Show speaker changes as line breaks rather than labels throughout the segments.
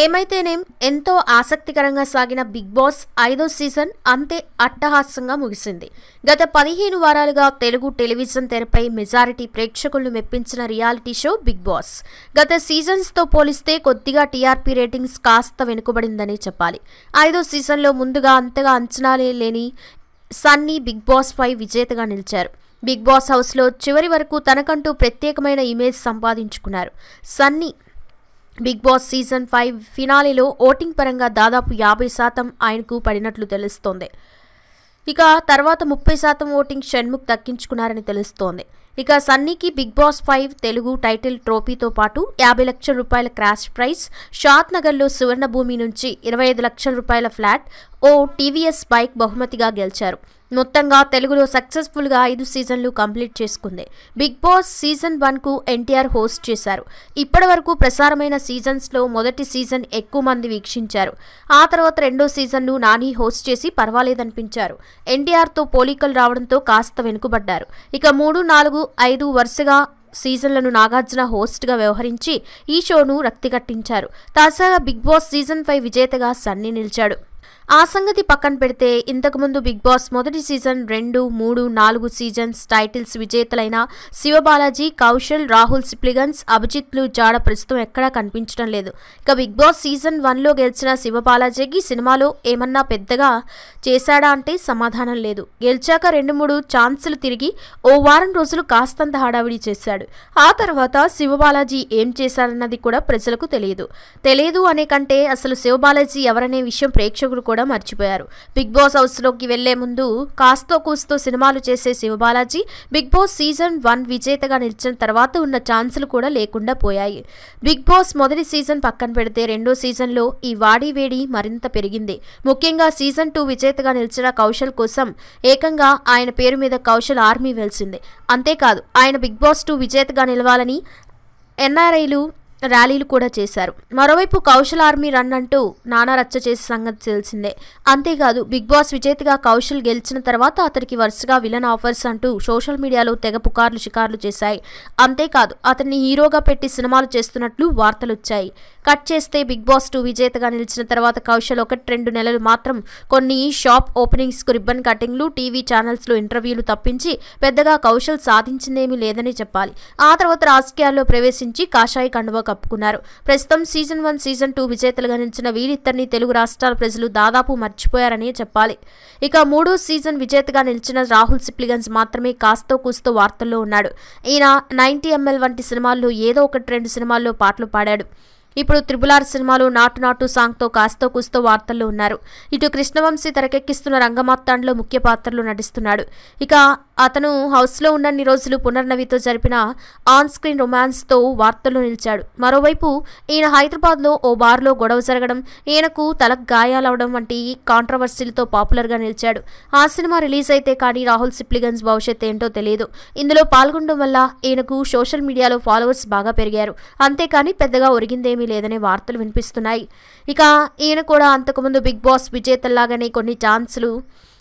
ఏమైతేనేం ఎంతో ఆసక్తికరంగా సాగిన బిగ్ బాస్ ఐదో సీజన్ అంతే అట్టహాస్యంగా ముగిసింది గత పదిహేను వారాలుగా తెలుగు టెలివిజన్ తెరపై మెజారిటీ ప్రేక్షకులను మెప్పించిన రియాలిటీ షో బిగ్ బాస్ గత సీజన్స్తో పోలిస్తే కొద్దిగా టీఆర్పీ రేటింగ్స్ కాస్త వెనుకబడిందని చెప్పాలి ఐదో సీజన్లో ముందుగా అంతగా అంచనాలే లేని సన్నీ బిగ్ బాస్ పై విజేతగా నిలిచారు బిగ్ బాస్ హౌస్లో చివరి వరకు తనకంటూ ప్రత్యేకమైన ఇమేజ్ సంపాదించుకున్నారు Sunny Bigg Boss season five ఫినాలిలో ఓటింగ్ పరంగా దాదాపు యాభై శాతం ఆయనకు పడినట్లు తెలుస్తోంది ఇక తర్వాత ముప్పై శాతం ఓటింగ్ షణ్ముఖ్ దక్కించుకున్నారని తెలుస్తోంది ఇక సన్నీకి Bigg Boss five Telugu title ట్రోఫీతో పాటు యాభై లక్షల రూపాయల క్రాష్ ప్రైజ్ షాద్ నగర్లో సువర్ణభూమి నుంచి ఇరవై ఐదు లక్షల రూపాయల ఫ్లాట్ ఓ టీవీఎస్ బైక్ బహుమతిగా గెలిచారు మొత్తంగా తెలుగులో సక్సెస్ఫుల్గా ఐదు సీజన్లు కంప్లీట్ చేసుకుంది బిగ్ బాస్ సీజన్ వన్కు ఎన్టీఆర్ హోస్ట్ చేశారు ఇప్పటి వరకు ప్రసారమైన సీజన్స్లో మొదటి సీజన్ ఎక్కువ మంది వీక్షించారు ఆ తర్వాత రెండో సీజన్ను నాని హోస్ట్ చేసి పర్వాలేదనిపించారు ఎన్టీఆర్తో పోలికలు రావడంతో కాస్త వెనుకబడ్డారు ఇక మూడు నాలుగు ఐదు వరుసగా సీజన్లను నాగార్జున హోస్ట్గా వ్యవహరించి ఈ షోను కట్టించారు తాజాగా బిగ్ బాస్ సీజన్ ఫైవ్ విజేతగా సన్నీ నిలిచాడు ఆ సంగతి పక్కన పెడితే ఇంతకుముందు బిగ్ బాస్ మొదటి సీజన్ రెండు మూడు నాలుగు సీజన్స్ టైటిల్స్ విజేతలైన శివబాలాజీ కౌశల్ రాహుల్ సిప్లిగన్స్ అభిజిత్లు జాడ ప్రస్తుతం ఎక్కడా కనిపించడం లేదు ఇక బిగ్ బాస్ సీజన్ వన్లో గెలిచిన శివబాలాజీకి సినిమాలో ఏమన్నా పెద్దగా చేశాడా అంటే సమాధానం లేదు గెలిచాక రెండు మూడు ఛాన్సులు తిరిగి ఓ వారం రోజులు కాస్తంత హడావిడి చేశాడు ఆ తర్వాత శివబాలాజీ ఏం చేశారన్నది కూడా ప్రజలకు తెలియదు తెలియదు అనే కంటే అసలు శివబాలాజీ ఎవరనే విషయం ప్రేక్షకులు ప్రేక్షకులు కూడా మర్చిపోయారు బిగ్ బాస్ హౌస్లోకి వెళ్లే ముందు కాస్తో కూస్తో సినిమాలు చేసే Sivabalaji Bigg Boss season one విజేతగా నిలిచిన తర్వాత ఉన్న ఛాన్సులు కూడా లేకుండా పోయాయి బిగ్ బాస్ మొదటి సీజన్ పక్కన పెడితే రెండో సీజన్లో ఈ వాడి వేడి మరింత పెరిగింది ముఖ్యంగా సీజన్ టూ విజేతగా నిలిచిన కౌశల్ కోసం ఏకంగా ఆయన పేరు మీద కౌశల్ ఆర్మీ వెలిసింది అంతేకాదు ఆయన బిగ్ బాస్ టూ విజేతగా నిలవాలని ఎన్ఆర్ఐలు ర్యాలీలు కూడా చేశారు మరోవైపు కౌశల్ ఆర్మీ రన్ అంటూ నానా రచ్చ చేసే సంగతి తెలిసిందే అంతేకాదు బిగ్ బాస్ విజేతగా కౌశల్ గెలిచిన తర్వాత అతనికి వరుసగా విలన్ ఆఫర్స్ అంటూ సోషల్ మీడియాలో తెగ పుకార్లు షికార్లు చేశాయి అంతేకాదు అతన్ని హీరోగా పెట్టి సినిమాలు చేస్తున్నట్లు వార్తలు వచ్చాయి కట్ చేస్తే బిగ్ బాస్ టూ విజేతగా నిలిచిన తర్వాత కౌశల్ ఒకటి రెండు నెలలు మాత్రం కొన్ని షాప్ ఓపెనింగ్స్కు రిబ్బన్ కటింగ్లు టీవీ ఛానల్స్లో ఇంటర్వ్యూలు తప్పించి పెద్దగా కౌశల్ సాధించిందేమీ లేదని చెప్పాలి ఆ తర్వాత రాజకీయాల్లో ప్రవేశించి కాషాయ కండువా కప్పుకున్నారు ప్రస్తుతం సీజన్ వన్ సీజన్ టూ విజేతలుగా నిలిచిన వీరిద్దరిని తెలుగు రాష్ట్రాల ప్రజలు దాదాపు మర్చిపోయారని చెప్పాలి ఇక మూడో సీజన్ విజేతగా నిలిచిన రాహుల్ సిప్లిగన్స్ మాత్రమే కాస్తో కూస్తో వార్తల్లో ఉన్నాడు ఈయన నైన్టీ ఎంఎల్ వంటి సినిమాల్లో ఏదో ఒకటి రెండు సినిమాల్లో పాటలు పాడాడు ఇప్పుడు త్రిబులార్ సినిమాలు నాటు నాటు సాంగ్తో కాస్తో కూస్తో వార్తల్లో ఉన్నారు ఇటు కృష్ణవంశీ తెరకెక్కిస్తున్న రంగమాత్తాండ్లో ముఖ్య పాత్రలు నటిస్తున్నాడు ఇక అతను హౌస్లో ఉన్నన్ని రోజులు పునర్నవితో జరిపిన ఆన్ స్క్రీన్ రొమాన్స్తో వార్తల్లో నిలిచాడు మరోవైపు ఈయన హైదరాబాద్లో ఓ బార్లో గొడవ జరగడం ఈయనకు తలకు గాయాలవడం వంటి కాంట్రవర్సీలతో పాపులర్గా నిలిచాడు ఆ సినిమా రిలీజ్ అయితే కానీ రాహుల్ సిప్లిగన్స్ భవిష్యత్ ఏంటో తెలియదు ఇందులో పాల్గొనడం వల్ల ఈయనకు సోషల్ మీడియాలో ఫాలోవర్స్ బాగా పెరిగారు అంతేకాని పెద్దగా ఒరిగిందేమీ ఏమీ లేదనే వార్తలు వినిపిస్తున్నాయి ఇక ఈయన కూడా అంతకుముందు బిగ్ బాస్ విజేతల్లాగానే కొన్ని ఛాన్స్లు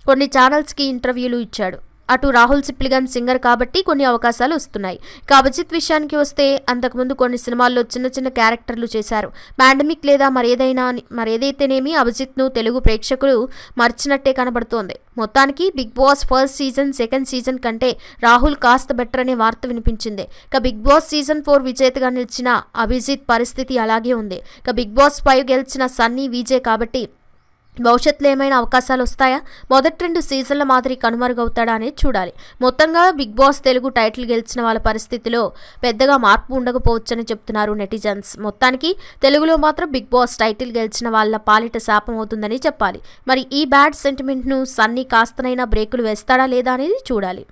కొన్ని ఛానల్స్కి ఇంటర్వ్యూలు ఇచ్చాడు అటు రాహుల్ సిప్లిగన్ సింగర్ కాబట్టి కొన్ని అవకాశాలు వస్తున్నాయి ఇక అభిజిత్ విషయానికి వస్తే అంతకుముందు కొన్ని సినిమాల్లో చిన్న చిన్న క్యారెక్టర్లు చేశారు పాండమిక్ లేదా మరేదైనా మరేదైతేనేమి అభిజిత్ను తెలుగు ప్రేక్షకులు మర్చినట్టే కనబడుతోంది మొత్తానికి Bigg Boss first season second season కంటే రాహుల్ కాస్త బెటర్ అనే వార్త వినిపించింది ఇక బిగ్ బాస్ సీజన్ ఫోర్ విజేతగా నిలిచిన అభిజిత్ పరిస్థితి అలాగే ఉంది ఇక బిగ్ బాస్ ఫైవ్ గెలిచిన సన్నీ విజయ్ కాబట్టి భవిష్యత్తులో ఏమైనా అవకాశాలు వస్తాయా మొదటి రెండు సీజన్ల మాదిరి కనుమరుగవుతాడా అనేది చూడాలి మొత్తంగా బిగ్ బాస్ తెలుగు టైటిల్ గెలిచిన వాళ్ళ పరిస్థితిలో పెద్దగా మార్పు ఉండకపోవచ్చని చెప్తున్నారు నెటిజన్స్ మొత్తానికి తెలుగులో మాత్రం బిగ్ బాస్ టైటిల్ గెలిచిన వాళ్ళ పాలిట శాపం అవుతుందని చెప్పాలి మరి ఈ బ్యాడ్ సెంటిమెంట్ను సన్నీ కాస్తనైనా బ్రేకులు వేస్తాడా లేదా అనేది చూడాలి